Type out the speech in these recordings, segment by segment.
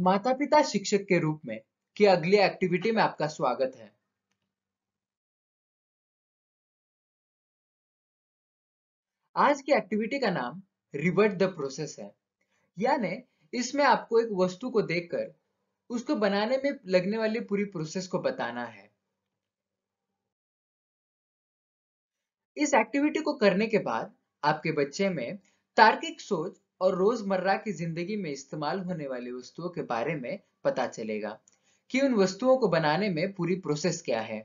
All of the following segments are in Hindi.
माता पिता शिक्षक के रूप में की अगली एक्टिविटी में आपका स्वागत है आज की एक्टिविटी का नाम रिवर्ट द प्रोसेस है यानी इसमें आपको एक वस्तु को देखकर उसको बनाने में लगने वाली पूरी प्रोसेस को बताना है इस एक्टिविटी को करने के बाद आपके बच्चे में तार्किक सोच और रोजमर्रा की जिंदगी में इस्तेमाल होने वाली वस्तुओं के बारे में पता चलेगा कि उन वस्तुओं को बनाने में पूरी प्रोसेस क्या है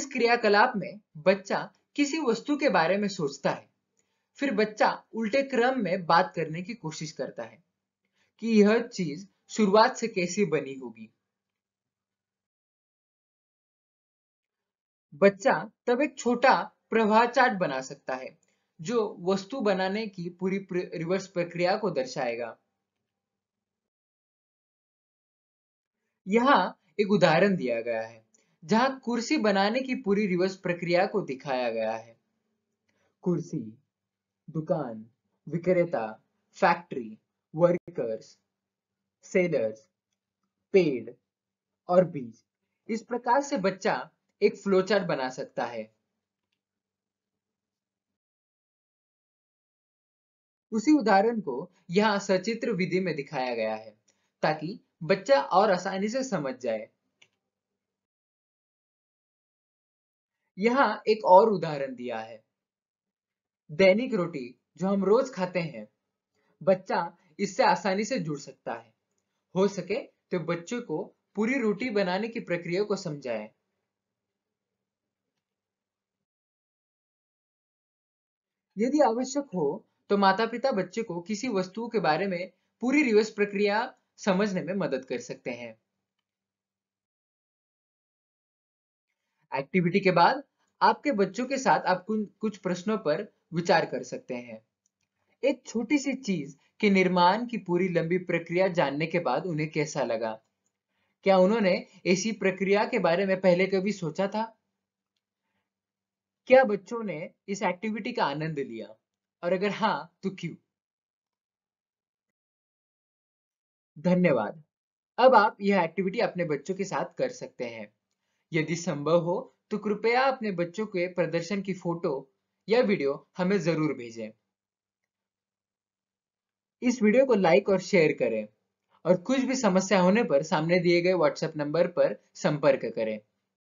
इस क्रियाकलाप में बच्चा किसी वस्तु के बारे में सोचता है फिर बच्चा उल्टे क्रम में बात करने की कोशिश करता है कि यह चीज शुरुआत से कैसी बनी होगी बच्चा तब एक छोटा प्रवाह चार्ट बना सकता है जो वस्तु बनाने की पूरी रिवर्स प्रक्रिया को दर्शाएगा यहाँ एक उदाहरण दिया गया है जहां कुर्सी बनाने की पूरी रिवर्स प्रक्रिया को दिखाया गया है कुर्सी दुकान विक्रेता फैक्ट्री वर्कर्स सेलर्स पेड़ और बीज इस प्रकार से बच्चा एक फ्लोचार्ट बना सकता है उसी उदाहरण को यहाँ सचित्र विधि में दिखाया गया है ताकि बच्चा और आसानी से समझ जाए यहाँ एक और उदाहरण दिया है दैनिक रोटी जो हम रोज खाते हैं बच्चा इससे आसानी से जुड़ सकता है हो सके तो बच्चों को पूरी रोटी बनाने की प्रक्रिया को समझाएं। यदि आवश्यक हो तो माता पिता बच्चे को किसी वस्तु के बारे में पूरी रिवर्स प्रक्रिया समझने में मदद कर सकते हैं एक्टिविटी के बाद आपके बच्चों के साथ आप कुछ प्रश्नों पर विचार कर सकते हैं एक छोटी सी चीज के निर्माण की पूरी लंबी प्रक्रिया जानने के बाद उन्हें कैसा लगा क्या उन्होंने ऐसी प्रक्रिया के बारे में पहले कभी सोचा था क्या बच्चों ने इस एक्टिविटी का आनंद लिया और अगर हाँ तो क्यों धन्यवाद अब आप यह एक्टिविटी अपने बच्चों के साथ कर सकते हैं यदि संभव हो तो कृपया अपने बच्चों के प्रदर्शन की फोटो या वीडियो हमें जरूर भेजें इस वीडियो को लाइक और शेयर करें और कुछ भी समस्या होने पर सामने दिए गए व्हाट्सएप नंबर पर संपर्क करें